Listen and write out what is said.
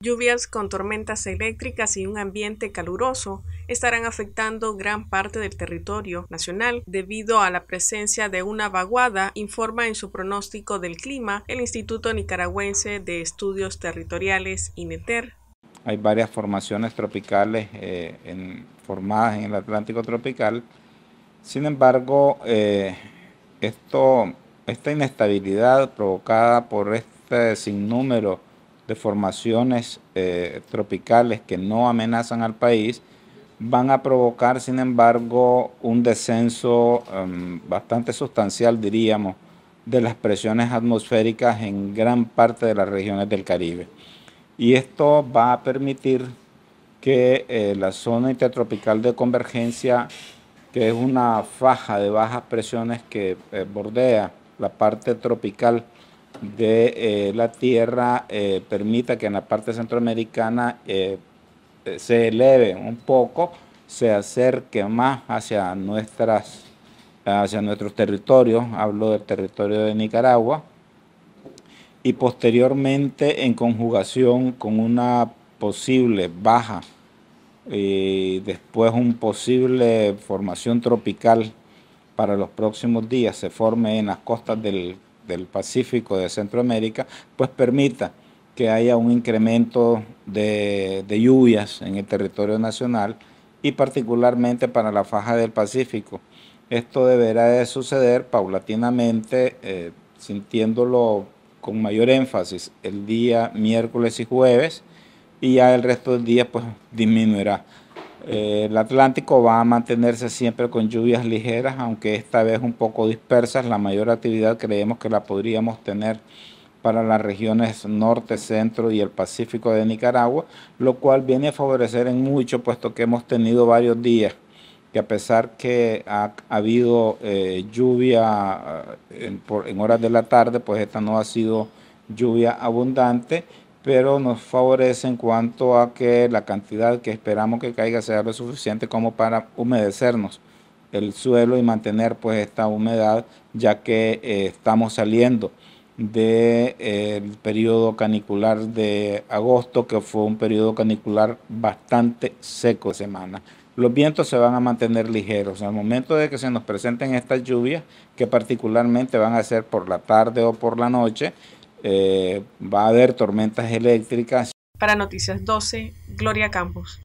Lluvias con tormentas eléctricas y un ambiente caluroso estarán afectando gran parte del territorio nacional debido a la presencia de una vaguada, informa en su pronóstico del clima el Instituto Nicaragüense de Estudios Territoriales, INETER. Hay varias formaciones tropicales eh, formadas en el Atlántico tropical. Sin embargo, eh, esta inestabilidad provocada por este sinnúmero de formaciones eh, tropicales que no amenazan al país, van a provocar, sin embargo, un descenso em, bastante sustancial, diríamos, de las presiones atmosféricas en gran parte de las regiones del Caribe. Y esto va a permitir que eh, la zona intertropical de convergencia, que es una faja de bajas presiones que eh, bordea la parte tropical de eh, la tierra eh, permita que en la parte centroamericana eh, se eleve un poco, se acerque más hacia, nuestras, hacia nuestros territorios, hablo del territorio de Nicaragua, y posteriormente en conjugación con una posible baja y después una posible formación tropical para los próximos días se forme en las costas del del Pacífico, de Centroamérica, pues permita que haya un incremento de, lluvias en el territorio nacional y particularmente para la faja del Pacífico. Esto deberá suceder paulatinamente, eh, sintiéndolo con mayor énfasis el día miércoles y jueves, y ya el resto del día pues disminuirá. Eh, el Atlántico va a mantenerse siempre con lluvias ligeras, aunque esta vez un poco dispersas. La mayor actividad creemos que la podríamos tener para las regiones norte, centro y el Pacífico de Nicaragua, lo cual viene a favorecer en mucho, puesto que hemos tenido varios días que a pesar que ha, habido eh, lluvia eh, en horas de la tarde, pues esta no ha sido lluvia abundante pero nos favorece en cuanto a que la cantidad que esperamos que caiga sea lo suficiente como para humedecernos el suelo y mantener pues esta humedad ya que eh, estamos saliendo del de, eh, periodo canicular de agosto que fue un periodo canicular bastante seco de semana los vientos se van a mantener ligeros. Al momento de que se nos presenten estas lluvias, que particularmente van a ser por la tarde o por la noche, eh, va a haber tormentas eléctricas. Para Noticias 12, Gloria Campos.